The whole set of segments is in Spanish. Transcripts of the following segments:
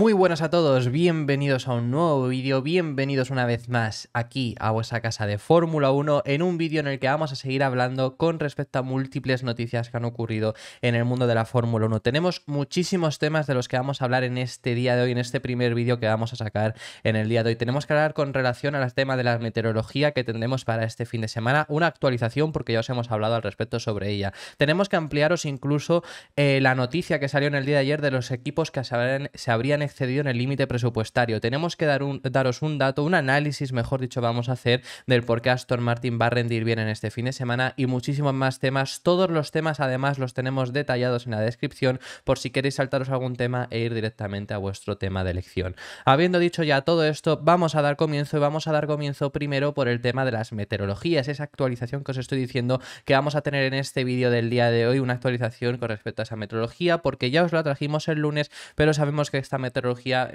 Muy buenas a todos, bienvenidos a un nuevo vídeo, bienvenidos una vez más aquí a vuestra casa de Fórmula 1 en un vídeo en el que vamos a seguir hablando con respecto a múltiples noticias que han ocurrido en el mundo de la Fórmula 1. Tenemos muchísimos temas de los que vamos a hablar en este día de hoy, en este primer vídeo que vamos a sacar en el día de hoy. Tenemos que hablar con relación al tema de la meteorología que tendremos para este fin de semana, una actualización porque ya os hemos hablado al respecto sobre ella. Tenemos que ampliaros incluso eh, la noticia que salió en el día de ayer de los equipos que se habrían, se excedido en el límite presupuestario. Tenemos que daros un dato, un análisis, mejor dicho, vamos a hacer del por qué Aston Martin va a rendir bien en este fin de semana y muchísimos más temas. Todos los temas, además, los tenemos detallados en la descripción por si queréis saltaros algún tema e ir directamente a vuestro tema de elección. Habiendo dicho ya todo esto, vamos a dar comienzo y vamos a dar comienzo primero por el tema de las meteorologías, esa actualización que os estoy diciendo que vamos a tener en este vídeo del día de hoy, una actualización con respecto a esa meteorología, porque ya os la trajimos el lunes, pero sabemos que esta meteorología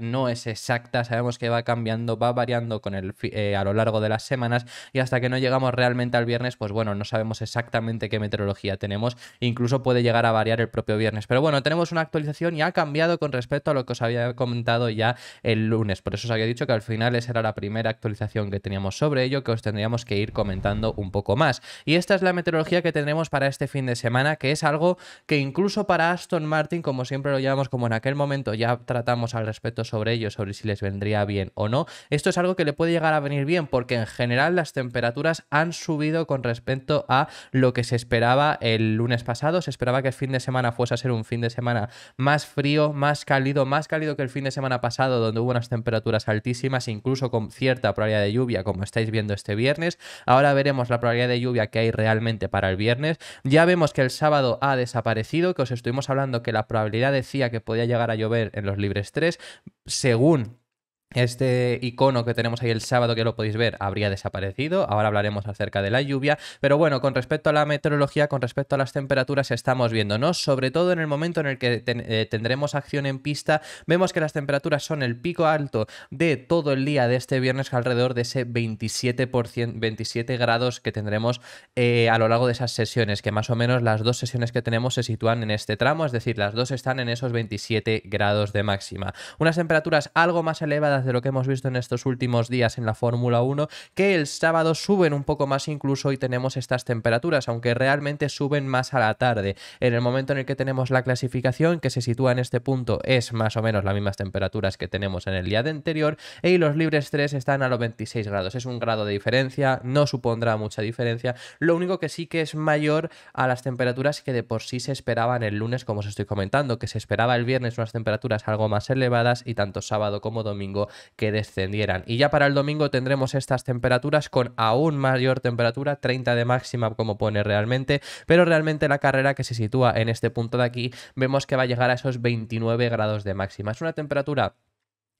no es exacta, sabemos que va cambiando, va variando con el, eh, a lo largo de las semanas y hasta que no llegamos realmente al viernes, pues bueno, no sabemos exactamente qué meteorología tenemos, incluso puede llegar a variar el propio viernes. Pero bueno, tenemos una actualización y ha cambiado con respecto a lo que os había comentado ya el lunes, por eso os había dicho que al final esa era la primera actualización que teníamos sobre ello, que os tendríamos que ir comentando un poco más. Y esta es la meteorología que tendremos para este fin de semana, que es algo que incluso para Aston Martin, como siempre lo llevamos, como en aquel momento ya tratamos al respecto sobre ello, sobre si les vendría bien o no. Esto es algo que le puede llegar a venir bien porque en general las temperaturas han subido con respecto a lo que se esperaba el lunes pasado. Se esperaba que el fin de semana fuese a ser un fin de semana más frío, más cálido, más cálido que el fin de semana pasado donde hubo unas temperaturas altísimas, incluso con cierta probabilidad de lluvia como estáis viendo este viernes. Ahora veremos la probabilidad de lluvia que hay realmente para el viernes. Ya vemos que el sábado ha desaparecido, que os estuvimos hablando que la probabilidad decía que podía llegar a llover en los libres 3 según este icono que tenemos ahí el sábado, que lo podéis ver, habría desaparecido. Ahora hablaremos acerca de la lluvia. Pero bueno, con respecto a la meteorología, con respecto a las temperaturas, estamos viéndonos, sobre todo en el momento en el que eh, tendremos acción en pista, vemos que las temperaturas son el pico alto de todo el día de este viernes, alrededor de ese 27%, 27 grados que tendremos eh, a lo largo de esas sesiones, que más o menos las dos sesiones que tenemos se sitúan en este tramo, es decir, las dos están en esos 27 grados de máxima. Unas temperaturas algo más elevadas de lo que hemos visto en estos últimos días en la Fórmula 1, que el sábado suben un poco más incluso y tenemos estas temperaturas, aunque realmente suben más a la tarde. En el momento en el que tenemos la clasificación, que se sitúa en este punto, es más o menos las mismas temperaturas que tenemos en el día de anterior, y los libres 3 están a los 26 grados. Es un grado de diferencia, no supondrá mucha diferencia, lo único que sí que es mayor a las temperaturas que de por sí se esperaban el lunes, como os estoy comentando, que se esperaba el viernes unas temperaturas algo más elevadas y tanto sábado como domingo que descendieran. Y ya para el domingo tendremos estas temperaturas con aún mayor temperatura, 30 de máxima como pone realmente, pero realmente la carrera que se sitúa en este punto de aquí vemos que va a llegar a esos 29 grados de máxima. Es una temperatura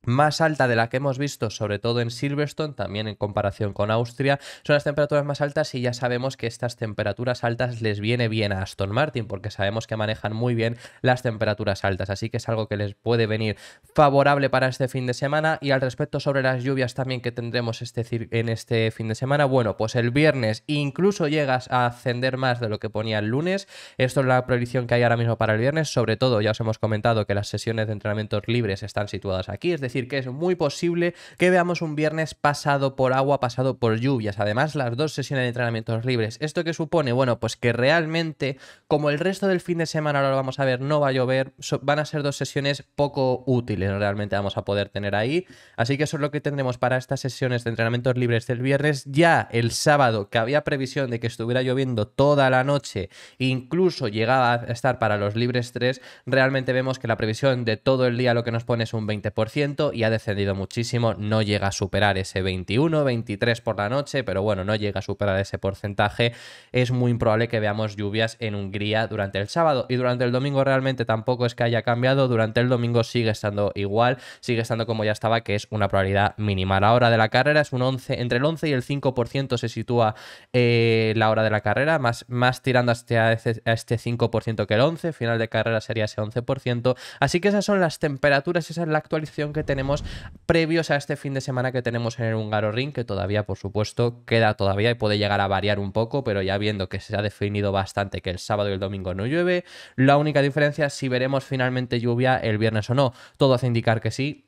más alta de la que hemos visto, sobre todo en Silverstone, también en comparación con Austria, son las temperaturas más altas y ya sabemos que estas temperaturas altas les viene bien a Aston Martin porque sabemos que manejan muy bien las temperaturas altas, así que es algo que les puede venir favorable para este fin de semana y al respecto sobre las lluvias también que tendremos este en este fin de semana, bueno, pues el viernes incluso llegas a ascender más de lo que ponía el lunes, esto es la prohibición que hay ahora mismo para el viernes, sobre todo ya os hemos comentado que las sesiones de entrenamientos libres están situadas aquí, es decir, decir que es muy posible que veamos un viernes pasado por agua, pasado por lluvias. Además, las dos sesiones de entrenamientos libres. ¿Esto que supone? Bueno, pues que realmente, como el resto del fin de semana, ahora lo vamos a ver, no va a llover, van a ser dos sesiones poco útiles realmente vamos a poder tener ahí. Así que eso es lo que tendremos para estas sesiones de entrenamientos libres del viernes. Ya el sábado, que había previsión de que estuviera lloviendo toda la noche, incluso llegaba a estar para los libres tres. realmente vemos que la previsión de todo el día lo que nos pone es un 20% y ha descendido muchísimo, no llega a superar ese 21, 23 por la noche, pero bueno, no llega a superar ese porcentaje. Es muy improbable que veamos lluvias en Hungría durante el sábado y durante el domingo realmente tampoco es que haya cambiado, durante el domingo sigue estando igual, sigue estando como ya estaba, que es una probabilidad mínima. La hora de la carrera es un 11, entre el 11 y el 5% se sitúa eh, la hora de la carrera, más, más tirando hasta este, a este 5% que el 11, final de carrera sería ese 11%, así que esas son las temperaturas, esa es la actualización que tenemos tenemos previos a este fin de semana que tenemos en el Húngaro Ring, que todavía, por supuesto, queda todavía y puede llegar a variar un poco, pero ya viendo que se ha definido bastante que el sábado y el domingo no llueve, la única diferencia es si veremos finalmente lluvia el viernes o no. Todo hace indicar que sí,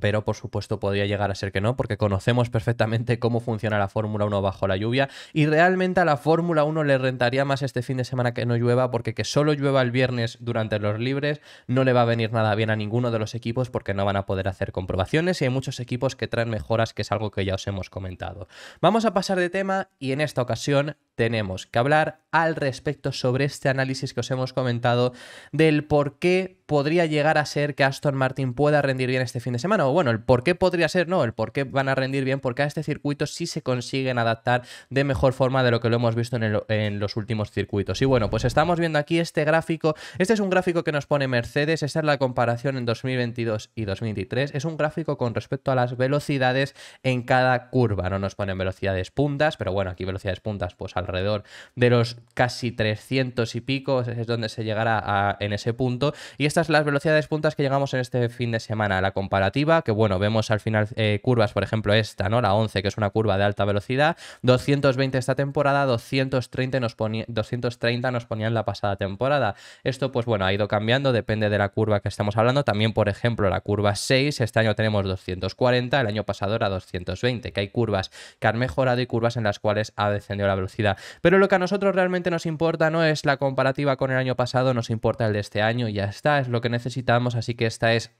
pero por supuesto podría llegar a ser que no, porque conocemos perfectamente cómo funciona la Fórmula 1 bajo la lluvia y realmente a la Fórmula 1 le rentaría más este fin de semana que no llueva, porque que solo llueva el viernes durante los libres no le va a venir nada bien a ninguno de los equipos porque no van a poder hacer comprobaciones y hay muchos equipos que traen mejoras, que es algo que ya os hemos comentado. Vamos a pasar de tema y en esta ocasión tenemos que hablar al respecto sobre este análisis que os hemos comentado del por qué podría llegar a ser que Aston Martin pueda rendir bien este fin de semana. O bueno, el por qué podría ser, no, el por qué van a rendir bien, porque a este circuito sí se consiguen adaptar de mejor forma de lo que lo hemos visto en, los últimos circuitos. Y bueno, pues estamos viendo aquí este gráfico. Este es un gráfico que nos pone Mercedes. Esta es la comparación en 2022 y 2023. Es un gráfico con respecto a las velocidades en cada curva. No nos ponen velocidades puntas, pero bueno, aquí velocidades puntas, pues alrededor de los casi 300 y pico es donde se llegará en ese punto. Y este las velocidades puntas que llegamos en este fin de semana. La comparativa, que bueno, vemos al final eh, curvas, por ejemplo, esta, ¿no? La 11, que es una curva de alta velocidad. 220 esta temporada, 230 nos, ponía, 230 nos ponían la pasada temporada. Esto, pues bueno, ha ido cambiando, depende de la curva que estamos hablando. También, por ejemplo, la curva 6, este año tenemos 240, el año pasado era 220, que hay curvas que han mejorado y curvas en las cuales ha descendido la velocidad. Pero lo que a nosotros realmente nos importa no es la comparativa con el año pasado, nos importa el de este año y ya está, es lo que necesitamos, así que esta es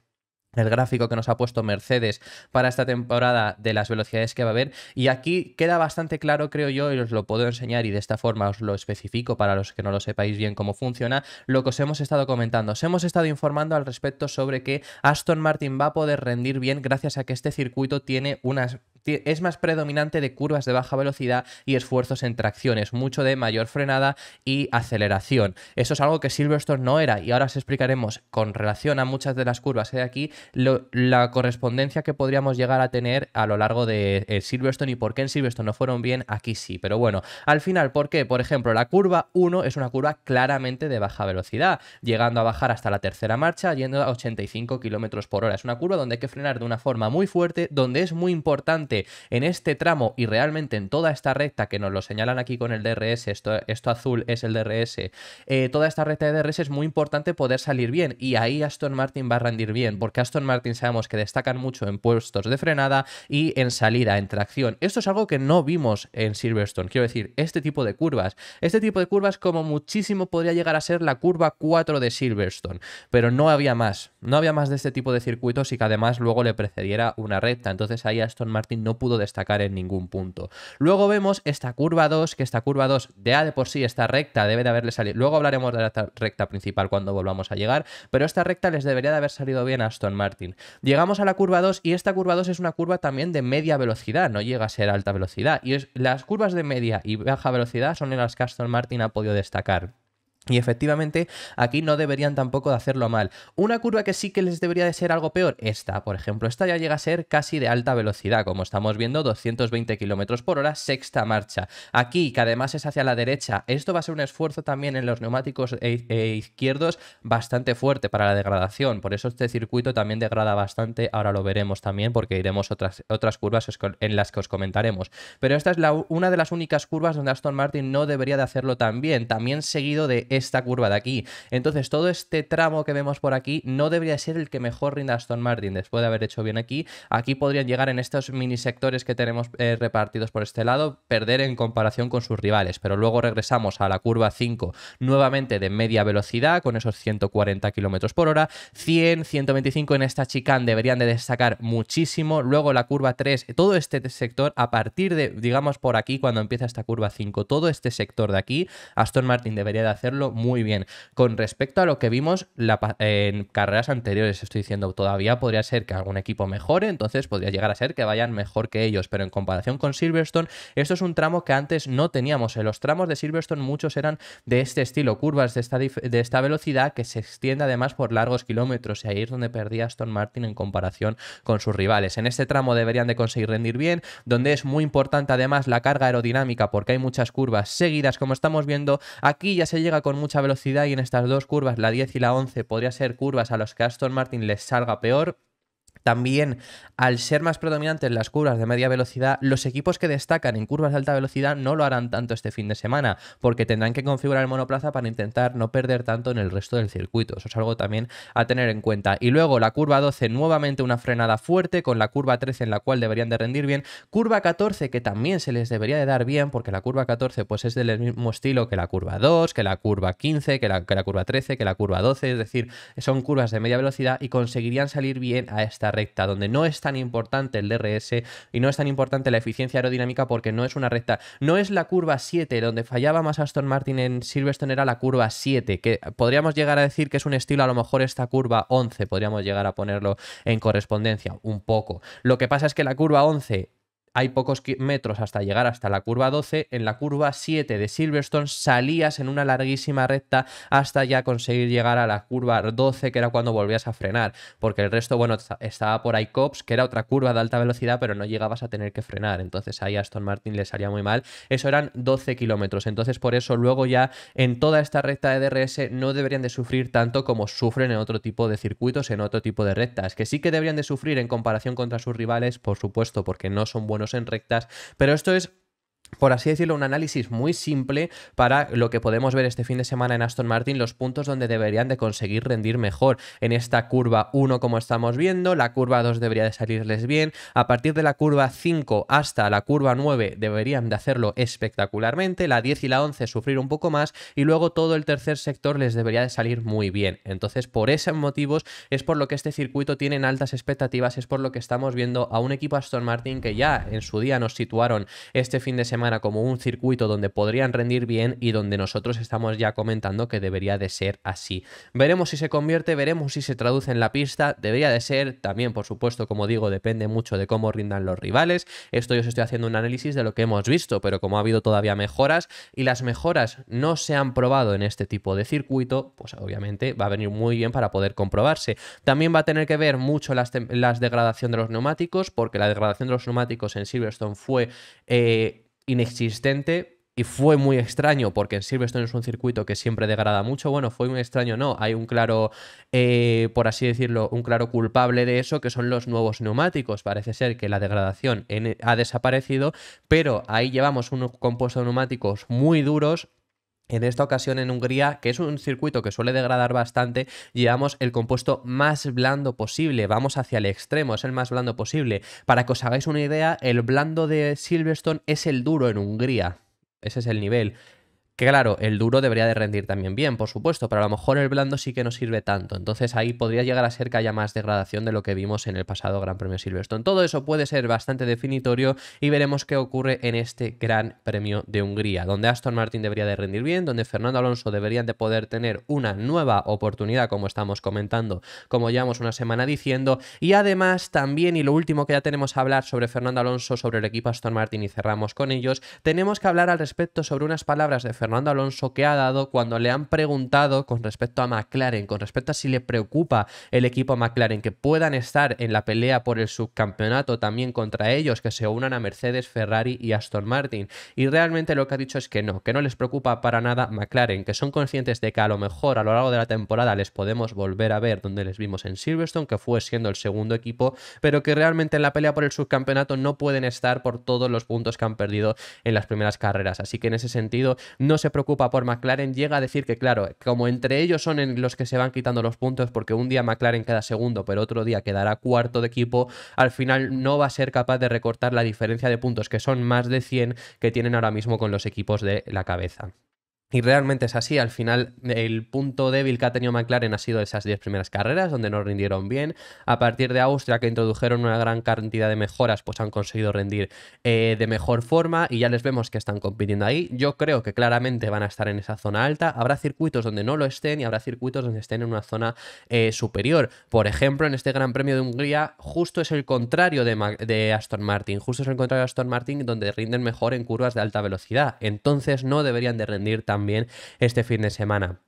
el gráfico que nos ha puesto Mercedes para esta temporada de las velocidades que va a haber. Y aquí queda bastante claro, creo yo, y os lo puedo enseñar y de esta forma os lo especifico para los que no lo sepáis bien cómo funciona, lo que os hemos estado comentando. Os hemos estado informando al respecto sobre que Aston Martin va a poder rendir bien gracias a que este circuito tiene unas es más predominante de curvas de baja velocidad y esfuerzos en tracciones, mucho de mayor frenada y aceleración. Eso es algo que Silverstone no era y ahora os explicaremos con relación a muchas de las curvas de aquí la correspondencia que podríamos llegar a tener a lo largo de eh, Silverstone y por qué en Silverstone no fueron bien, aquí sí. Pero bueno, al final, ¿por qué? Por ejemplo, la curva 1 es una curva claramente de baja velocidad, llegando a bajar hasta la tercera marcha, yendo a 85 km por hora. Es una curva donde hay que frenar de una forma muy fuerte, donde es muy importante en este tramo y realmente en toda esta recta que nos lo señalan aquí con el DRS, esto, esto azul es el DRS, eh, toda esta recta de DRS es muy importante poder salir bien y ahí Aston Martin va a rendir bien, porque Aston Martin sabemos que destacan mucho en puestos de frenada y en salida, en tracción. Esto es algo que no vimos en Silverstone, quiero decir, este tipo de curvas. Este tipo de curvas como muchísimo podría llegar a ser la curva 4 de Silverstone, pero no había más, no había más de este tipo de circuitos y que además luego le precediera una recta, entonces ahí Aston Martin no no pudo destacar en ningún punto. Luego vemos esta curva 2, que esta curva 2 de A de por sí está recta, debe de haberle salido. Luego hablaremos de la recta principal cuando volvamos a llegar, pero esta recta les debería de haber salido bien a Aston Martin. Llegamos a la curva 2 y esta curva 2 es una curva también de media velocidad, no llega a ser alta velocidad. Y las curvas de media y baja velocidad son en las que Aston Martin ha podido destacar. Y efectivamente, aquí no deberían tampoco de hacerlo mal. Una curva que sí que les debería de ser algo peor, esta, por ejemplo, esta ya llega a ser casi de alta velocidad, como estamos viendo, 220 km por hora, sexta marcha. Aquí, que además es hacia la derecha, esto va a ser un esfuerzo también en los neumáticos e, e izquierdos bastante fuerte para la degradación, por eso este circuito también degrada bastante, ahora lo veremos también porque iremos otras, otras curvas en las que os comentaremos. Pero esta es una de las únicas curvas donde Aston Martin no debería de hacerlo tan bien, también seguido de esta curva de aquí. Entonces, todo este tramo que vemos por aquí no debería ser el que mejor rinda Aston Martin después de haber hecho bien aquí. Aquí podrían llegar en estos mini sectores que tenemos eh, repartidos por este lado, perder en comparación con sus rivales, pero luego regresamos a la curva 5 nuevamente de media velocidad con esos 140 kilómetros por hora, 100, 125 en esta chicane deberían de destacar muchísimo, luego la curva 3, todo este sector a partir de, digamos, por aquí cuando empieza esta curva 5, todo este sector de aquí, Aston Martin debería de hacerlo muy bien. Con respecto a lo que vimos en carreras anteriores, estoy diciendo, todavía podría ser que algún equipo mejore, entonces podría llegar a ser que vayan mejor que ellos, pero en comparación con Silverstone, esto es un tramo que antes no teníamos. En los tramos de Silverstone muchos eran de este estilo, curvas de esta, de esta velocidad que se extiende además por largos kilómetros y ahí es donde perdía Aston Martin en comparación con sus rivales. En este tramo deberían de conseguir rendir bien, donde es muy importante además la carga aerodinámica porque hay muchas curvas seguidas como estamos viendo. Aquí ya se llega con con mucha velocidad y en estas dos curvas, la 10 y la 11, podría ser curvas a las que Aston Martin les salga peor. También, al ser más predominantes las curvas de media velocidad, los equipos que destacan en curvas de alta velocidad no lo harán tanto este fin de semana, porque tendrán que configurar el monoplaza para intentar no perder tanto en el resto del circuito. Eso es algo también a tener en cuenta. Y luego la curva 12, nuevamente una frenada fuerte, con la curva 13 en la cual deberían de rendir bien. Curva 14, que también se les debería de dar bien, porque la curva 14 pues es del mismo estilo que la curva 2, que la curva 15, que la, que la curva 13, que la curva 12, es decir, son curvas de media velocidad y conseguirían salir bien a esta recta, donde no es tan importante el DRS y no es tan importante la eficiencia aerodinámica porque no es una recta. No es la curva 7, donde fallaba más Aston Martin en Silverstone era la curva 7, que podríamos llegar a decir que es un estilo, a lo mejor esta curva 11, podríamos llegar a ponerlo en correspondencia un poco. Lo que pasa es que la curva 11 hay pocos metros hasta llegar hasta la curva 12, en la curva 7 de Silverstone salías en una larguísima recta hasta ya conseguir llegar a la curva 12, que era cuando volvías a frenar, porque el resto, bueno, estaba por ICOPS, que era otra curva de alta velocidad, pero no llegabas a tener que frenar, entonces ahí a Aston Martin le salía muy mal, eso eran 12 kilómetros, entonces por eso luego ya en toda esta recta de DRS no deberían de sufrir tanto como sufren en otro tipo de circuitos, en otro tipo de rectas, que sí que deberían de sufrir en comparación contra sus rivales, por supuesto, porque no son buenos en rectas, pero esto es por así decirlo, un análisis muy simple para lo que podemos ver este fin de semana en Aston Martin, los puntos donde deberían de conseguir rendir mejor. En esta curva 1, como estamos viendo, la curva 2 debería de salirles bien, a partir de la curva 5 hasta la curva 9 deberían de hacerlo espectacularmente, la 10 y la 11 sufrir un poco más y luego todo el tercer sector les debería de salir muy bien. Entonces, por esos motivos es por lo que este circuito tiene altas expectativas, es por lo que estamos viendo a un equipo Aston Martin que ya en su día nos situaron este fin de semana como un circuito donde podrían rendir bien y donde nosotros estamos ya comentando que debería de ser así. Veremos si se convierte, veremos si se traduce en la pista, debería de ser, también por supuesto, como digo, depende mucho de cómo rindan los rivales. Esto yo os estoy haciendo un análisis de lo que hemos visto, pero como ha habido todavía mejoras y las mejoras no se han probado en este tipo de circuito, pues obviamente va a venir muy bien para poder comprobarse. También va a tener que ver mucho las, degradación de los neumáticos, porque la degradación de los neumáticos en Silverstone fue eh, inexistente y fue muy extraño porque en Silverstone es un circuito que siempre degrada mucho. Bueno, fue muy extraño, no. Hay un claro, eh, por así decirlo, un claro culpable de eso que son los nuevos neumáticos. Parece ser que la degradación ha desaparecido, pero ahí llevamos unos compuestos neumáticos muy duros en esta ocasión en Hungría, que es un circuito que suele degradar bastante, llevamos el compuesto más blando posible, vamos hacia el extremo, es el más blando posible. Para que os hagáis una idea, el blando de Silverstone es el duro en Hungría, ese es el nivel. Que claro, el duro debería de rendir también bien, por supuesto, pero a lo mejor el blando sí que no sirve tanto. Entonces ahí podría llegar a ser que haya más degradación de lo que vimos en el pasado Gran Premio Silverstone. Todo eso puede ser bastante definitorio y veremos qué ocurre en este Gran Premio de Hungría, donde Aston Martin debería de rendir bien, donde Fernando Alonso deberían de poder tener una nueva oportunidad, como estamos comentando, como llevamos una semana diciendo. Y además también, y lo último que ya tenemos a hablar sobre Fernando Alonso, sobre el equipo Aston Martin y cerramos con ellos, tenemos que hablar al respecto sobre unas palabras de Fernando Fernando Alonso que ha dado cuando le han preguntado con respecto a McLaren, con respecto a si le preocupa el equipo McLaren que puedan estar en la pelea por el subcampeonato también contra ellos, que se unan a Mercedes, Ferrari y Aston Martin. Y realmente lo que ha dicho es que no, que no les preocupa para nada McLaren, que son conscientes de que a lo mejor a lo largo de la temporada les podemos volver a ver donde les vimos en Silverstone, que fue siendo el segundo equipo, pero que realmente en la pelea por el subcampeonato no pueden estar por todos los puntos que han perdido en las primeras carreras. Así que en ese sentido no se preocupa por McLaren, llega a decir que, claro, como entre ellos son los que se van quitando los puntos, porque un día McLaren queda segundo, pero otro día quedará cuarto de equipo, al final no va a ser capaz de recortar la diferencia de puntos, que son más de 100 que tienen ahora mismo con los equipos de la cabeza. Y realmente es así, al final el punto débil que ha tenido McLaren ha sido esas 10 primeras carreras donde no rindieron bien. A partir de Austria que introdujeron una gran cantidad de mejoras, pues han conseguido rendir eh, de mejor forma y ya les vemos que están compitiendo ahí. Yo creo que claramente van a estar en esa zona alta. Habrá circuitos donde no lo estén y habrá circuitos donde estén en una zona eh, superior. Por ejemplo, en este Gran Premio de Hungría justo es el contrario de, de Aston Martin, justo es el contrario de Aston Martin donde rinden mejor en curvas de alta velocidad. Entonces no deberían de rendir tan también este fin de semana.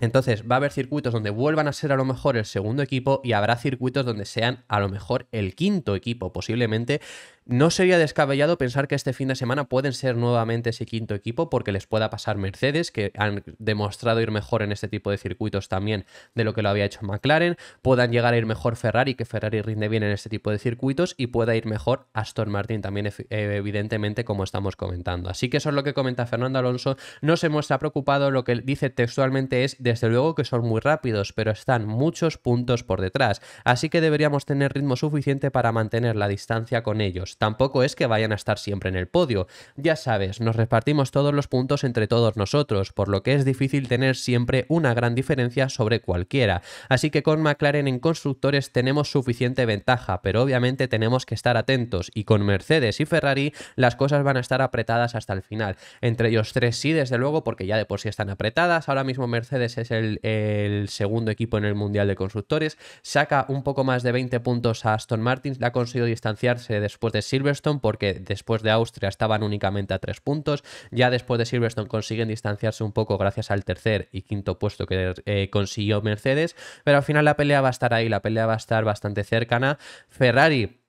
Entonces va a haber circuitos donde vuelvan a ser a lo mejor el segundo equipo y habrá circuitos donde sean a lo mejor el quinto equipo posiblemente. No sería descabellado pensar que este fin de semana pueden ser nuevamente ese quinto equipo porque les pueda pasar Mercedes, que han demostrado ir mejor en este tipo de circuitos también de lo que lo había hecho McLaren, puedan llegar a ir mejor Ferrari, que Ferrari rinde bien en este tipo de circuitos y pueda ir mejor Aston Martin también eh, evidentemente como estamos comentando. Así que eso es lo que comenta Fernando Alonso, no se muestra preocupado, lo que dice textualmente es desde luego que son muy rápidos, pero están muchos puntos por detrás, así que deberíamos tener ritmo suficiente para mantener la distancia con ellos. Tampoco es que vayan a estar siempre en el podio. Ya sabes, nos repartimos todos los puntos entre todos nosotros, por lo que es difícil tener siempre una gran diferencia sobre cualquiera. Así que con McLaren en constructores tenemos suficiente ventaja, pero obviamente tenemos que estar atentos y con Mercedes y Ferrari las cosas van a estar apretadas hasta el final. Entre ellos tres sí, desde luego, porque ya de por sí están apretadas. Ahora mismo Mercedes es el, segundo equipo en el Mundial de Constructores. Saca un poco más de 20 puntos a Aston Martin. ha conseguido distanciarse después de Silverstone porque después de Austria estaban únicamente a 3 puntos. Ya después de Silverstone consiguen distanciarse un poco gracias al tercer y quinto puesto que eh, consiguió Mercedes. Pero al final la pelea va a estar ahí, la pelea va a estar bastante cercana. Ferrari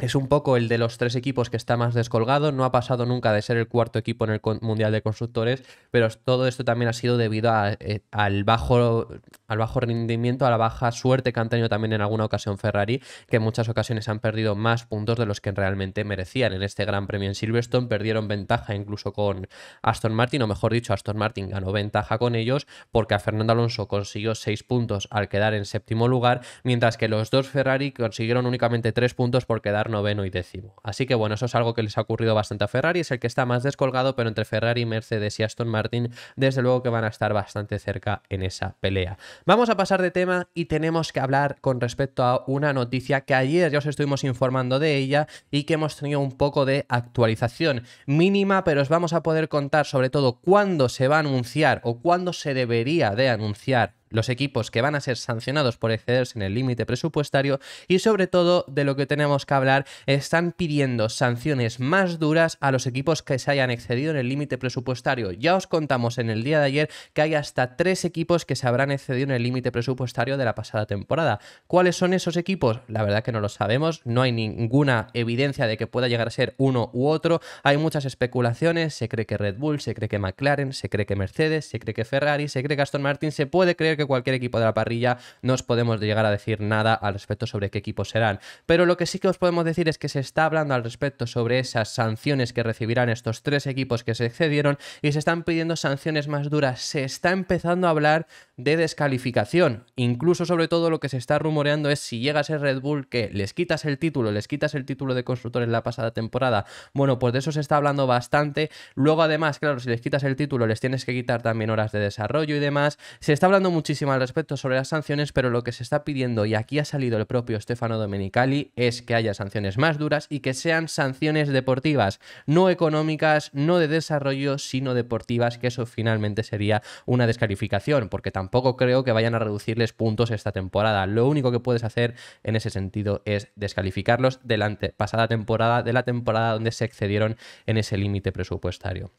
es un poco el de los tres equipos que está más descolgado. No ha pasado nunca de ser el cuarto equipo en el Mundial de Constructores, pero todo esto también ha sido debido eh, al, bajo, al bajo rendimiento, a la baja suerte que han tenido también en alguna ocasión Ferrari, que en muchas ocasiones han perdido más puntos de los que realmente merecían. En este Gran Premio en Silverstone perdieron ventaja incluso con Aston Martin, o mejor dicho, Aston Martin ganó ventaja con ellos porque a Fernando Alonso consiguió seis puntos al quedar en séptimo lugar, mientras que los dos Ferrari consiguieron únicamente tres puntos por quedar noveno y décimo. Así que bueno, eso es algo que les ha ocurrido bastante a Ferrari, es el que está más descolgado, pero entre Ferrari, Mercedes y Aston Martin, desde luego que van a estar bastante cerca en esa pelea. Vamos a pasar de tema y tenemos que hablar con respecto a una noticia que ayer ya os estuvimos informando de ella y que hemos tenido un poco de actualización mínima, pero os vamos a poder contar sobre todo cuándo se va a anunciar o cuándo se debería de anunciar los equipos que van a ser sancionados por excederse en el límite presupuestario y sobre todo de lo que tenemos que hablar están pidiendo sanciones más duras a los equipos que se hayan excedido en el límite presupuestario. Ya os contamos en el día de ayer que hay hasta tres equipos que se habrán excedido en el límite presupuestario de la pasada temporada. ¿Cuáles son esos equipos? La verdad que no lo sabemos, no hay ninguna evidencia de que pueda llegar a ser uno u otro, hay muchas especulaciones, se cree que Red Bull, se cree que McLaren, se cree que Mercedes, se cree que Ferrari, se cree que Aston Martin, se puede creer que cualquier equipo de la parrilla no os podemos llegar a decir nada al respecto sobre qué equipos serán. Pero lo que sí que os podemos decir es que se está hablando al respecto sobre esas sanciones que recibirán estos tres equipos que se excedieron y se están pidiendo sanciones más duras. Se está empezando a hablar de descalificación. Incluso sobre todo lo que se está rumoreando es si llega a ser Red Bull que les quitas el título, les quitas el título de constructor en la pasada temporada. Bueno, pues de eso se está hablando bastante. Luego además, claro, si les quitas el título les tienes que quitar también horas de desarrollo y demás. Se está hablando muchísimo muchísimo al respecto sobre las sanciones, pero lo que se está pidiendo, y aquí ha salido el propio Stefano Domenicali, es que haya sanciones más duras y que sean sanciones deportivas, no económicas, no de desarrollo, sino deportivas, que eso finalmente sería una descalificación, porque tampoco creo que vayan a reducirles puntos esta temporada. Lo único que puedes hacer en ese sentido es descalificarlos delante pasada temporada, de la temporada donde se excedieron en ese límite presupuestario.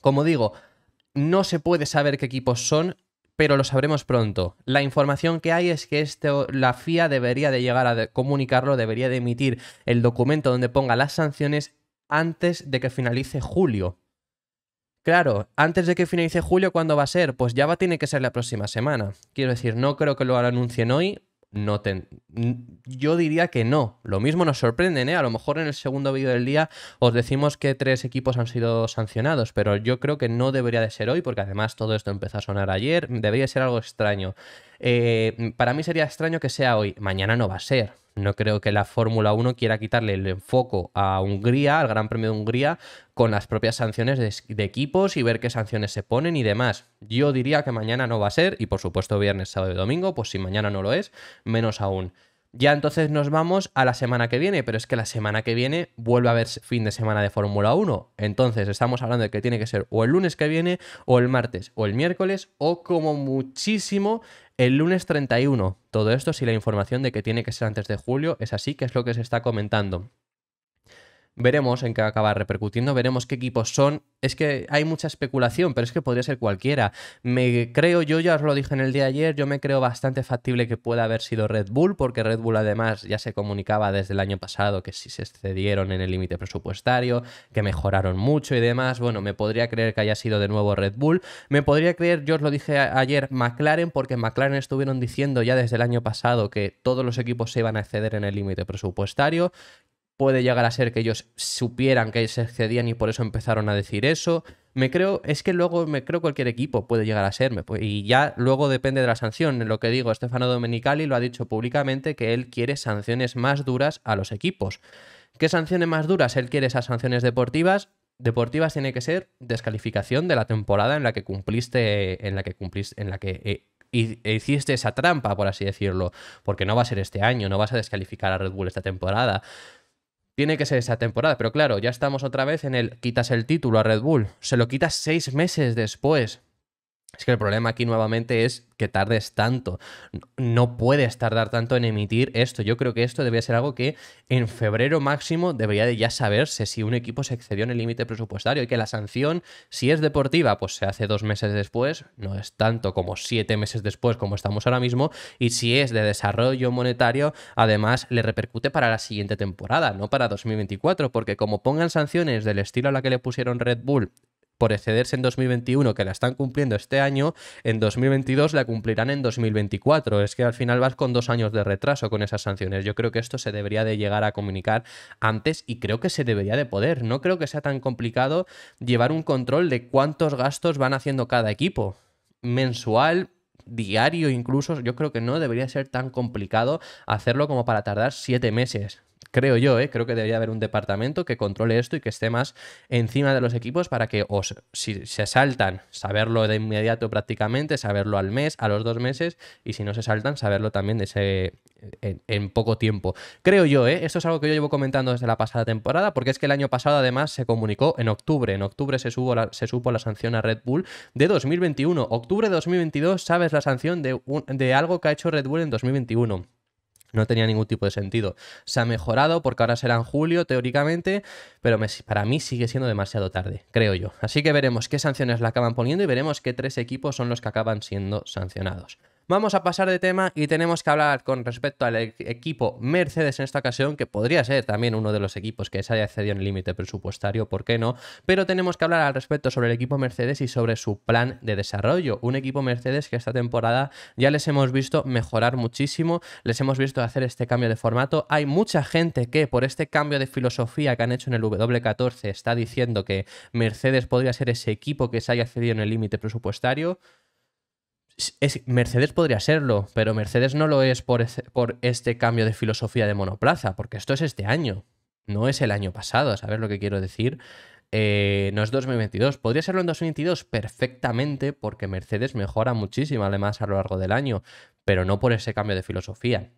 Como digo, no se puede saber qué equipos son, pero lo sabremos pronto. La información que hay es que este, la FIA debería de llegar a comunicarlo, debería de emitir el documento donde ponga las sanciones antes de que finalice julio. Claro, antes de que finalice julio, ¿cuándo va a ser? Pues ya va, tiene que ser la próxima semana. Quiero decir, no creo que lo anuncien hoy, no te... Yo diría que no. Lo mismo nos sorprende, ¿eh? A lo mejor en el segundo vídeo del día os decimos que tres equipos han sido sancionados, pero yo creo que no debería de ser hoy, porque además todo esto empezó a sonar ayer. Debería ser algo extraño. Eh, para mí sería extraño que sea hoy. Mañana no va a ser. No creo que la Fórmula 1 quiera quitarle el enfoque a Hungría, al Gran Premio de Hungría, con las propias sanciones de, de, equipos y ver qué sanciones se ponen y demás. Yo diría que mañana no va a ser, y por supuesto viernes, sábado y domingo, pues si mañana no lo es, menos aún. Ya entonces nos vamos a la semana que viene, pero es que la semana que viene vuelve a haber fin de semana de Fórmula 1. Entonces estamos hablando de que tiene que ser o el lunes que viene, o el martes, o el miércoles, o como muchísimo el lunes 31, todo esto si la información de que tiene que ser antes de julio es así, que es lo que se está comentando. Veremos en qué acaba repercutiendo, veremos qué equipos son. Es que hay mucha especulación, pero es que podría ser cualquiera. Me creo, yo ya os lo dije en el día de ayer, yo me creo bastante factible que pueda haber sido Red Bull, porque Red Bull además ya se comunicaba desde el año pasado que si se excedieron en el límite presupuestario, que mejoraron mucho y demás. Bueno, me podría creer que haya sido de nuevo Red Bull. Me podría creer, yo os lo dije ayer, McLaren, porque McLaren estuvieron diciendo ya desde el año pasado que todos los equipos se iban a exceder en el límite presupuestario puede llegar a ser que ellos supieran que se excedían y por eso empezaron a decir eso. Me creo, es que luego me creo cualquier equipo puede llegar a serme. Pues, y ya luego depende de la sanción. Lo que digo, Stefano Domenicali lo ha dicho públicamente que él quiere sanciones más duras a los equipos. ¿Qué sanciones más duras? Él quiere esas sanciones deportivas. Deportivas tiene que ser descalificación de la temporada en la que cumpliste, en la que en la que eh, hiciste esa trampa, por así decirlo, porque no va a ser este año, no vas a descalificar a Red Bull esta temporada tiene que ser esa temporada. Pero claro, ya estamos otra vez en el quitas el título a Red Bull, se lo quitas seis meses después. Es que el problema aquí nuevamente es que tardes tanto. No puedes tardar tanto en emitir esto. Yo creo que esto debería ser algo que en febrero máximo debería de ya saberse si un equipo se excedió en el límite presupuestario y que la sanción, si es deportiva, pues se hace dos meses después, no es tanto como siete meses después como estamos ahora mismo, y si es de desarrollo monetario, además le repercute para la siguiente temporada, no para 2024, porque como pongan sanciones del estilo a la que le pusieron Red Bull por excederse en 2021, que la están cumpliendo este año, en 2022 la cumplirán en 2024. Es que al final vas con dos años de retraso con esas sanciones. Yo creo que esto se debería de llegar a comunicar antes y creo que se debería de poder. No creo que sea tan complicado llevar un control de cuántos gastos van haciendo cada equipo. Mensual, diario incluso, yo creo que no debería ser tan complicado hacerlo como para tardar siete meses creo yo, ¿eh? creo que debería haber un departamento que controle esto y que esté más encima de los equipos para que os, si se saltan, saberlo de inmediato prácticamente, saberlo al mes, a los dos meses, y si no se saltan, saberlo también de ese, en, poco tiempo. Creo yo, ¿eh? esto es algo que yo llevo comentando desde la pasada temporada, porque es que el año pasado además se comunicó en octubre, en octubre se, se supo la sanción a Red Bull de 2021, octubre de 2022 sabes la sanción de, un, de algo que ha hecho Red Bull en 2021. No tenía ningún tipo de sentido. Se ha mejorado porque ahora será en julio, teóricamente, pero para mí sigue siendo demasiado tarde, creo yo. Así que veremos qué sanciones la acaban poniendo y veremos qué tres equipos son los que acaban siendo sancionados. Vamos a pasar de tema y tenemos que hablar con respecto al e-, equipo Mercedes en esta ocasión, que podría ser también uno de los equipos que se haya excedido en el límite presupuestario, ¿por qué no? Pero tenemos que hablar al respecto sobre el equipo Mercedes y sobre su plan de desarrollo. Un equipo Mercedes que esta temporada ya les hemos visto mejorar muchísimo, les hemos visto hacer este cambio de formato. Hay mucha gente que por este cambio de filosofía que han hecho en el W14 está diciendo que Mercedes podría ser ese equipo que se haya cedido en el límite presupuestario. Mercedes podría serlo, pero Mercedes no lo es por, este cambio de filosofía de monoplaza, porque esto es este año, no es el año pasado, ¿sabes lo que quiero decir? Eh, no es 2022, podría serlo en 2022 perfectamente porque Mercedes mejora muchísimo además a lo largo del año, pero no por ese cambio de filosofía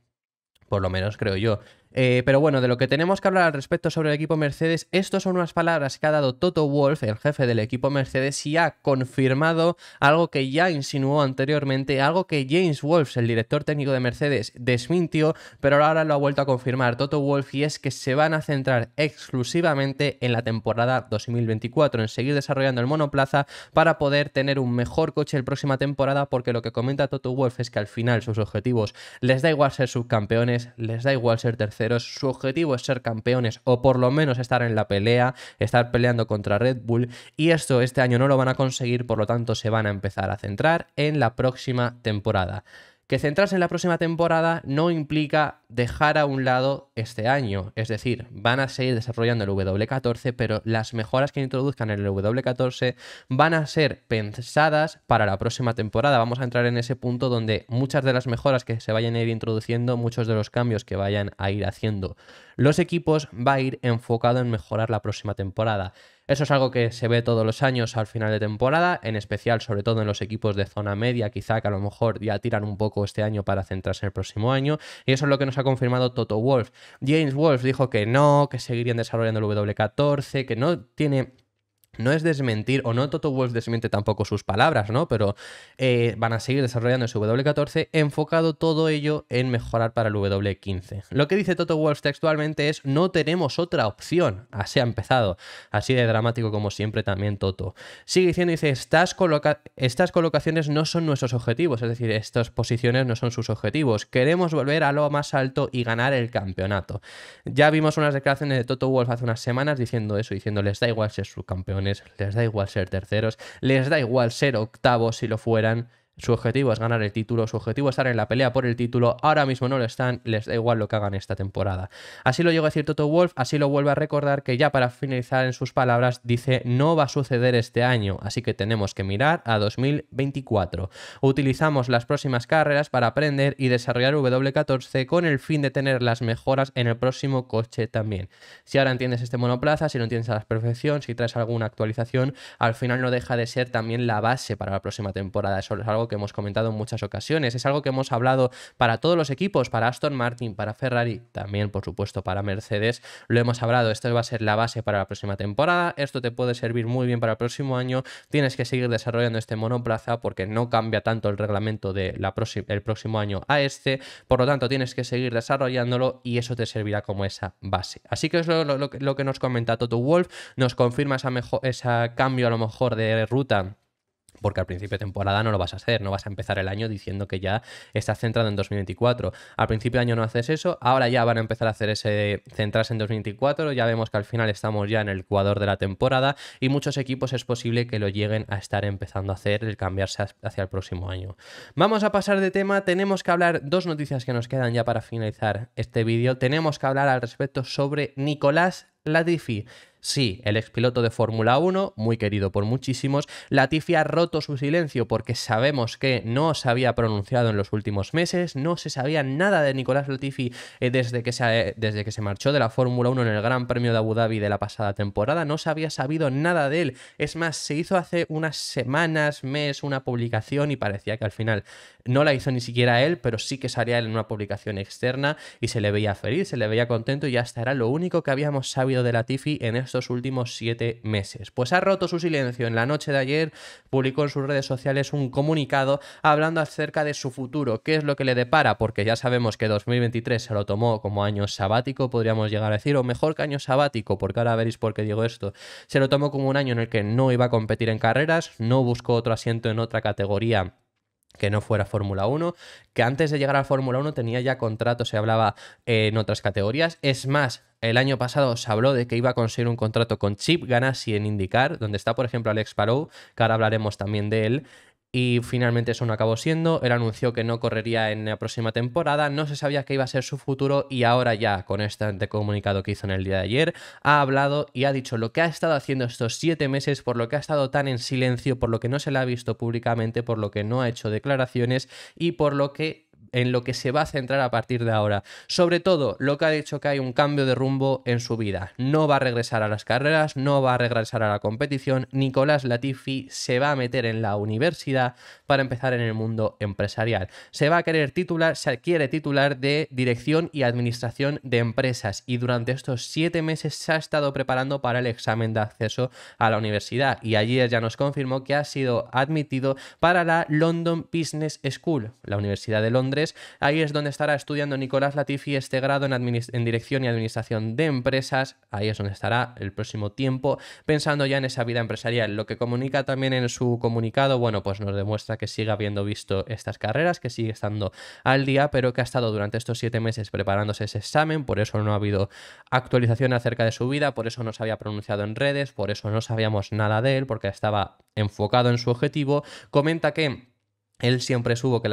por lo menos creo yo. Eh, pero bueno, de lo que tenemos que hablar al respecto sobre el equipo Mercedes, estas son unas palabras que ha dado Toto Wolf, el jefe del equipo Mercedes, y ha confirmado algo que ya insinuó anteriormente, algo que James Wolf, el director técnico de Mercedes, desmintió, pero ahora lo ha vuelto a confirmar Toto Wolf y es que se van a centrar exclusivamente en la temporada 2024, en seguir desarrollando el monoplaza para poder tener un mejor coche el próxima temporada, porque lo que comenta Toto Wolf es que al final sus objetivos les da igual ser subcampeones, les da igual ser terceros, su objetivo es ser campeones o por lo menos estar en la pelea, estar peleando contra Red Bull y esto este año no lo van a conseguir, por lo tanto se van a empezar a centrar en la próxima temporada que centrarse en la próxima temporada no implica dejar a un lado este año. Es decir, van a seguir desarrollando el W14, pero las mejoras que introduzcan en el W14 van a ser pensadas para la próxima temporada. Vamos a entrar en ese punto donde muchas de las mejoras que se vayan a ir introduciendo, muchos de los cambios que vayan a ir haciendo los equipos, va a ir enfocado en mejorar la próxima temporada. Eso es algo que se ve todos los años al final de temporada, en especial sobre todo en los equipos de zona media, quizá que a lo mejor ya tiran un poco este año para centrarse en el próximo año. Y eso es lo que nos ha confirmado Toto Wolf. James Wolf dijo que no, que seguirían desarrollando el W14, que no tiene no es desmentir, o no Toto Wolf desmiente tampoco sus palabras, ¿no? Pero eh, van a seguir desarrollando su W14 enfocado todo ello en mejorar para el W15. Lo que dice Toto Wolf textualmente es no tenemos otra opción. Así ha empezado, así de dramático como siempre también Toto. Sigue diciendo, dice, estas, colocaciones no son nuestros objetivos, es decir, estas posiciones no son sus objetivos. Queremos volver a lo más alto y ganar el campeonato. Ya vimos unas declaraciones de Toto Wolf hace unas semanas diciendo eso, diciéndoles da igual si es su campeón les da igual ser terceros, les da igual ser octavos si lo fueran, su objetivo es ganar el título, su objetivo es estar en la pelea por el título. Ahora mismo no lo están, les da igual lo que hagan esta temporada. Así lo llegó a decir Toto Wolf, así lo vuelve a recordar que ya para finalizar en sus palabras dice no va a suceder este año, así que tenemos que mirar a 2024. Utilizamos las próximas carreras para aprender y desarrollar W14 con el fin de tener las mejoras en el próximo coche también. Si ahora entiendes este monoplaza, si lo entiendes a la perfección, si traes alguna actualización, al final no deja de ser también la base para la próxima temporada. Eso es algo que hemos comentado en muchas ocasiones, es algo que hemos hablado para todos los equipos, para Aston Martin, para Ferrari, también por supuesto para Mercedes, lo hemos hablado, esto va a ser la base para la próxima temporada, esto te puede servir muy bien para el próximo año, tienes que seguir desarrollando este monoplaza porque no cambia tanto el reglamento del próximo año a este, por lo tanto tienes que seguir desarrollándolo y eso te servirá como esa base. Así que es lo, que nos comenta Toto Wolf, nos confirma ese cambio a lo mejor de ruta porque al principio de temporada no lo vas a hacer, no vas a empezar el año diciendo que ya estás centrado en 2024. Al principio de año no haces eso, ahora ya van a empezar a hacer ese centrarse en 2024, ya vemos que al final estamos ya en el Ecuador de la temporada y muchos equipos es posible que lo lleguen a estar empezando a hacer el cambiarse hacia el próximo año. Vamos a pasar de tema, tenemos que hablar dos noticias que nos quedan ya para finalizar este vídeo. Tenemos que hablar al respecto sobre Nicolás Latifi. Sí, el expiloto de Fórmula 1, muy querido por muchísimos, Latifi ha roto su silencio porque sabemos que no se había pronunciado en los últimos meses, no se sabía nada de Nicolás Latifi eh, desde que se, eh, desde que se marchó de la Fórmula 1 en el Gran Premio de Abu Dhabi de la pasada temporada, no se había sabido nada de él. Es más, se hizo hace unas semanas, mes, una publicación y parecía que al final no la hizo ni siquiera él, pero sí que salía él en una publicación externa y se le veía feliz, se le veía contento y hasta era lo único que habíamos sabido de la Latifi en estos últimos siete meses. Pues ha roto su silencio. En la noche de ayer publicó en sus redes sociales un comunicado hablando acerca de su futuro, qué es lo que le depara, porque ya sabemos que 2023 se lo tomó como año sabático, podríamos llegar a decir, o mejor que año sabático, porque ahora veréis por qué digo esto. Se lo tomó como un año en el que no iba a competir en carreras, no buscó otro asiento en otra categoría que no fuera Fórmula 1, que antes de llegar a Fórmula 1 tenía ya contrato, se hablaba eh, en otras categorías. Es más, el año pasado se habló de que iba a conseguir un contrato con Chip Ganassi en Indicar, donde está, por ejemplo, Alex Parou, que ahora hablaremos también de él y finalmente eso no acabó siendo. Él anunció que no correría en la próxima temporada, no se sabía qué iba a ser su futuro y ahora ya, con este comunicado que hizo en el día de ayer, ha hablado y ha dicho lo que ha estado haciendo estos siete meses, por lo que ha estado tan en silencio, por lo que no se le ha visto públicamente, por lo que no ha hecho declaraciones y por lo que en lo que se va a centrar a partir de ahora. Sobre todo, lo que ha dicho que hay un cambio de rumbo en su vida. No va a regresar a las carreras, no va a regresar a la competición. Nicolás Latifi se va a meter en la universidad para empezar en el mundo empresarial. Se va a querer titular, se adquiere titular de dirección y administración de empresas y durante estos siete meses se ha estado preparando para el examen de acceso a la universidad y ayer ya nos confirmó que ha sido admitido para la London Business School, la Universidad de Londres Ahí es donde estará estudiando Nicolás Latifi este grado en, en Dirección y Administración de Empresas. Ahí es donde estará el próximo tiempo pensando ya en esa vida empresarial. Lo que comunica también en su comunicado, bueno, pues nos demuestra que sigue habiendo visto estas carreras, que sigue estando al día, pero que ha estado durante estos siete meses preparándose ese examen, por eso no ha habido actualización acerca de su vida, por eso no se había pronunciado en redes, por eso no sabíamos nada de él, porque estaba enfocado en su objetivo. Comenta que él siempre supo que,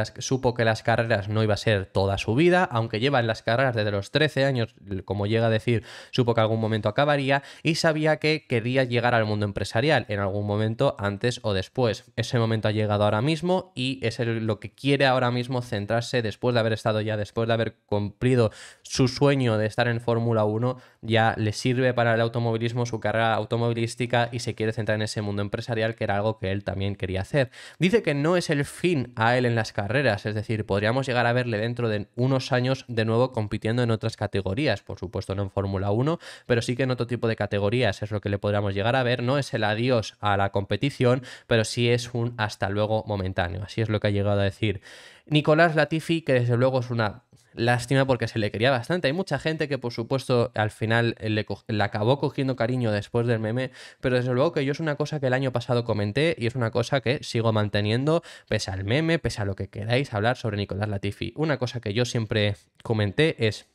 las, carreras no iba a ser toda su vida, aunque lleva en las carreras desde los 13 años, como llega a decir, supo que algún momento acabaría y sabía que quería llegar al mundo empresarial en algún momento antes o después. Ese momento ha llegado ahora mismo y es lo que quiere ahora mismo centrarse después de haber estado ya, después de haber cumplido su sueño de estar en Fórmula 1, ya le sirve para el automovilismo su carrera automovilística y se quiere centrar en ese mundo empresarial que era algo que él también quería hacer. Dice que no es el fin a él en las carreras, es decir, podríamos llegar a verle dentro de unos años de nuevo compitiendo en otras categorías, por supuesto no en Fórmula 1, pero sí que en otro tipo de categorías es lo que le podríamos llegar a ver, no es el adiós a la competición, pero sí es un hasta luego momentáneo, así es lo que ha llegado a decir Nicolás Latifi, que desde luego es una Lástima porque se le quería bastante. Hay mucha gente que, por supuesto, al final eh, le, acabó cogiendo cariño después del meme, pero desde luego que yo es una cosa que el año pasado comenté y es una cosa que sigo manteniendo, pese al meme, pese a lo que queráis hablar sobre Nicolás Latifi. Una cosa que yo siempre comenté es,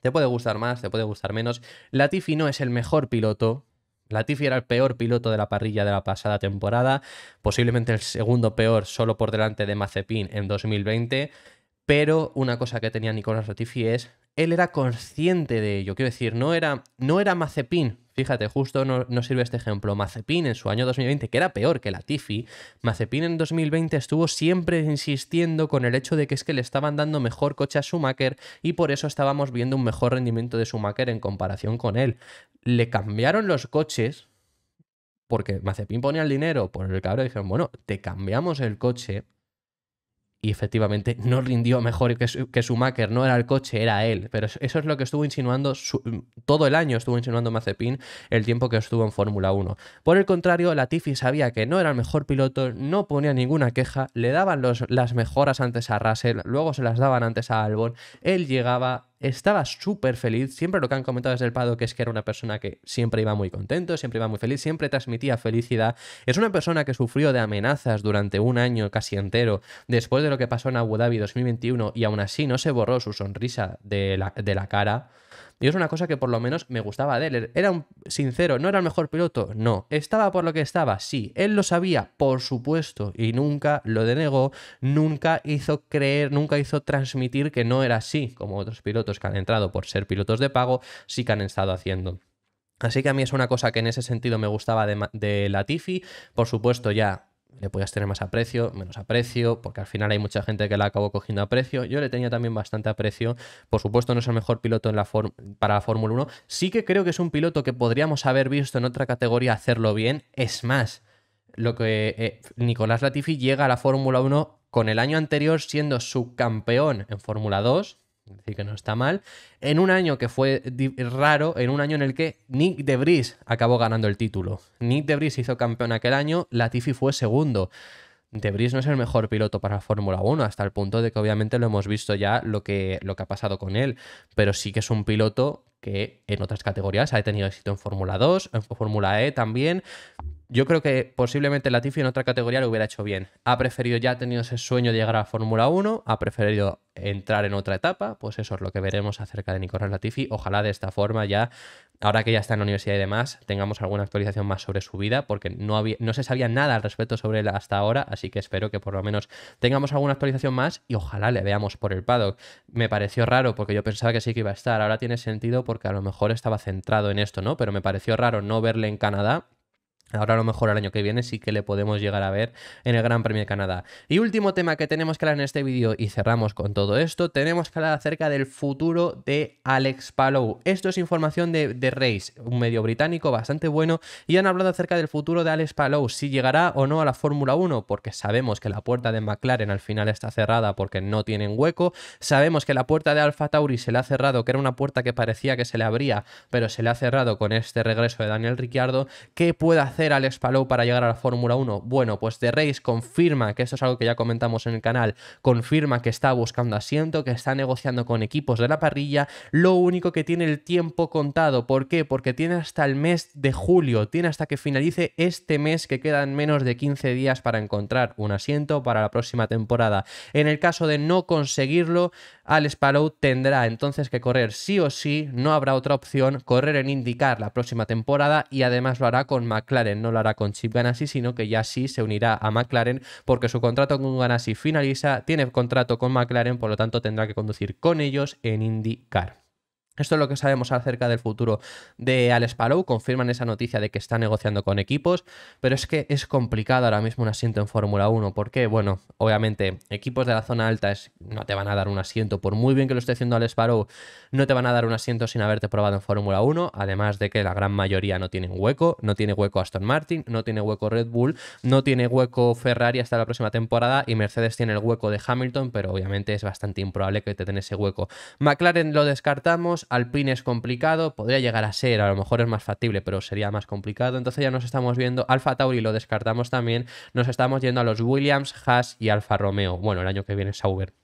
te puede gustar más, te puede gustar menos, Latifi no es el mejor piloto. Latifi era el peor piloto de la parrilla de la pasada temporada, posiblemente el segundo peor solo por delante de Mazepin en 2020 pero una cosa que tenía Nicolás Latifi es, él era consciente de ello. Quiero decir, no era, no era Mazepin. Fíjate, justo no, sirve este ejemplo. Mazepin en su año 2020, que era peor que Latifi, Mazepin en 2020 estuvo siempre insistiendo con el hecho de que es que le estaban dando mejor coche a Schumacher y por eso estábamos viendo un mejor rendimiento de Schumacher en comparación con él. Le cambiaron los coches, porque Mazepin ponía el dinero por el cabrón y dijeron, bueno, te cambiamos el coche y efectivamente no rindió mejor que, su, que no era el coche, era él. Pero eso es lo que estuvo insinuando todo el año, estuvo insinuando Mazepin el tiempo que estuvo en Fórmula 1. Por el contrario, Latifi sabía que no era el mejor piloto, no ponía ninguna queja, le daban los, las mejoras antes a Russell, luego se las daban antes a Albon, él llegaba estaba súper feliz, siempre lo que han comentado desde el Pado, que es que era una persona que siempre iba muy contento, siempre iba muy feliz, siempre transmitía felicidad. Es una persona que sufrió de amenazas durante un año casi entero después de lo que pasó en Abu Dhabi 2021 y aún así no se borró su sonrisa de la, de la cara. Y es una cosa que por lo menos me gustaba de él. Er, era un sincero, no era el mejor piloto, no. Estaba por lo que estaba, sí. Él lo sabía, por supuesto, y nunca lo denegó, nunca hizo creer, nunca hizo transmitir que no era así, como otros pilotos que han entrado por ser pilotos de pago, sí que han estado haciendo. Así que a mí es una cosa que en ese sentido me gustaba de, la Latifi. Por supuesto, ya le podías tener más aprecio, menos aprecio, porque al final hay mucha gente que la acabó cogiendo a aprecio. Yo le tenía también bastante aprecio. Por supuesto, no es el mejor piloto en la para la Fórmula 1. Sí que creo que es un piloto que podríamos haber visto en otra categoría hacerlo bien. Es más, lo que eh, Nicolás Latifi llega a la Fórmula 1 con el año anterior siendo subcampeón en Fórmula 2 que no está mal, en un año que fue raro, en un año en el que Nick De Debris acabó ganando el título. Nick De Debris hizo campeón aquel año, Latifi fue segundo. Debris no es el mejor piloto para Fórmula 1, hasta el punto de que obviamente lo hemos visto ya lo que, lo que ha pasado con él, pero sí que es un piloto que en otras categorías ha tenido éxito en Fórmula 2, en Fórmula E también, yo creo que posiblemente Latifi en otra categoría lo hubiera hecho bien. Ha preferido, ya tener tenido ese sueño de llegar a Fórmula 1, ha preferido entrar en otra etapa, pues eso es lo que veremos acerca de Nicolás Latifi. Ojalá de esta forma ya, ahora que ya está en la universidad y demás, tengamos alguna actualización más sobre su vida, porque no, había, no se sabía nada al respecto sobre él hasta ahora, así que espero que por lo menos tengamos alguna actualización más y ojalá le veamos por el paddock. Me pareció raro porque yo pensaba que sí que iba a estar, ahora tiene sentido porque a lo mejor estaba centrado en esto, ¿no? Pero me pareció raro no verle en Canadá Ahora a lo mejor el año que viene sí que le podemos llegar a ver en el Gran Premio de Canadá. Y último tema que tenemos que hablar en este vídeo y cerramos con todo esto, tenemos que hablar acerca del futuro de Alex Palou. Esto es información de, de un medio británico bastante bueno, y han hablado acerca del futuro de Alex Palou, si llegará o no a la Fórmula 1, porque sabemos que la puerta de McLaren al final está cerrada porque no tienen hueco, sabemos que la puerta de Alfa Tauri se le ha cerrado, que era una puerta que parecía que se le abría, pero se le ha cerrado con este regreso de Daniel Ricciardo, ¿qué puede hacer? hacer Alex Palou para llegar a la Fórmula 1? Bueno, pues The Race confirma, que esto es algo que ya comentamos en el canal, confirma que está buscando asiento, que está negociando con equipos de la parrilla, lo único que tiene el tiempo contado. ¿Por qué? Porque tiene hasta el mes de julio, tiene hasta que finalice este mes que quedan menos de 15 días para encontrar un asiento para la próxima temporada. En el caso de no conseguirlo, Alex Palou tendrá entonces que correr sí o sí, no habrá otra opción, correr en indicar la próxima temporada y además lo hará con McLaren no lo hará con Chip Ganassi, sino que ya sí se unirá a McLaren porque su contrato con Ganassi finaliza, tiene contrato con McLaren, por lo tanto tendrá que conducir con ellos en IndyCar. Esto es lo que sabemos acerca del futuro de Alex Palou. Confirman esa noticia de que está negociando con equipos, pero es que es complicado ahora mismo un asiento en Fórmula 1. porque, Bueno, obviamente, equipos de la zona alta no te van a dar un asiento. Por muy bien que lo esté haciendo Al Palou, no te van a dar un asiento sin haberte probado en Fórmula 1. Además de que la gran mayoría no tienen hueco. No tiene hueco Aston Martin, no tiene hueco Red Bull, no tiene hueco Ferrari hasta la próxima temporada. Y Mercedes tiene el hueco de Hamilton, pero obviamente es bastante improbable que te den ese hueco. McLaren lo descartamos. Alpine es complicado, podría llegar a ser, a lo mejor es más factible, pero sería más complicado. Entonces ya nos estamos viendo, Alfa Tauri lo descartamos también, nos estamos yendo a los Williams, Haas y Alfa Romeo. Bueno, el año que viene Sauber.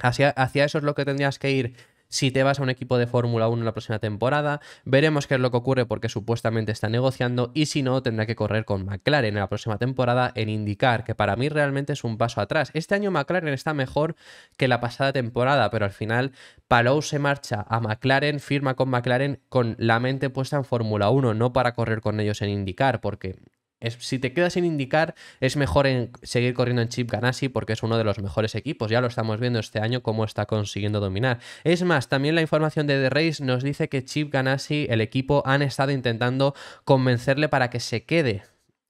Hacia, hacia eso es lo que tendrías que ir si te vas a un equipo de Fórmula 1 la próxima temporada. Veremos qué es lo que ocurre porque supuestamente está negociando y si no tendrá que correr con McLaren en la próxima temporada en indicar que para mí realmente es un paso atrás. Este año McLaren está mejor que la pasada temporada, pero al final Palou se marcha a McLaren, firma con McLaren con la mente puesta en Fórmula 1, no para correr con ellos en indicar porque si te quedas sin indicar, es mejor seguir corriendo en Chip Ganassi porque es uno de los mejores equipos. Ya lo estamos viendo este año cómo está consiguiendo dominar. Es más, también la información de The Race nos dice que Chip Ganassi, el equipo, han estado intentando convencerle para que se quede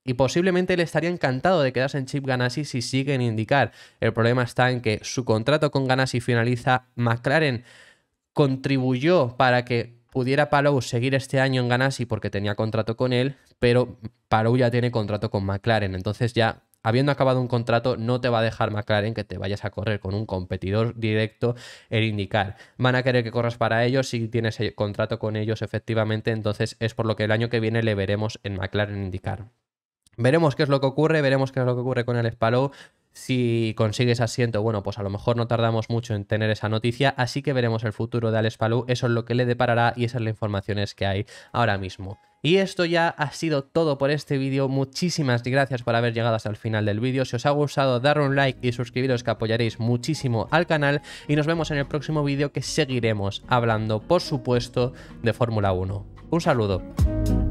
y posiblemente él estaría encantado de quedarse en Chip Ganassi si sigue en indicar. El problema está en que su contrato con Ganassi finaliza. McLaren contribuyó para que Pudiera Palou seguir este año en Ganassi porque tenía contrato con él, pero Palou ya tiene contrato con McLaren. Entonces ya, habiendo acabado un contrato, no te va a dejar McLaren que te vayas a correr con un competidor directo el indicar. Van a querer que corras para ellos si tienes contrato con ellos efectivamente. Entonces es por lo que el año que viene le veremos en McLaren indicar. Veremos qué es lo que ocurre, veremos qué es lo que ocurre con el Palou. Si consigues asiento, bueno, pues a lo mejor no tardamos mucho en tener esa noticia, así que veremos el futuro de Alex Palou, eso es lo que le deparará y esas son las informaciones que hay ahora mismo. Y esto ya ha sido todo por este vídeo, muchísimas gracias por haber llegado hasta el final del vídeo, si os ha gustado dar un like y suscribiros que apoyaréis muchísimo al canal y nos vemos en el próximo vídeo que seguiremos hablando, por supuesto, de Fórmula 1. Un saludo.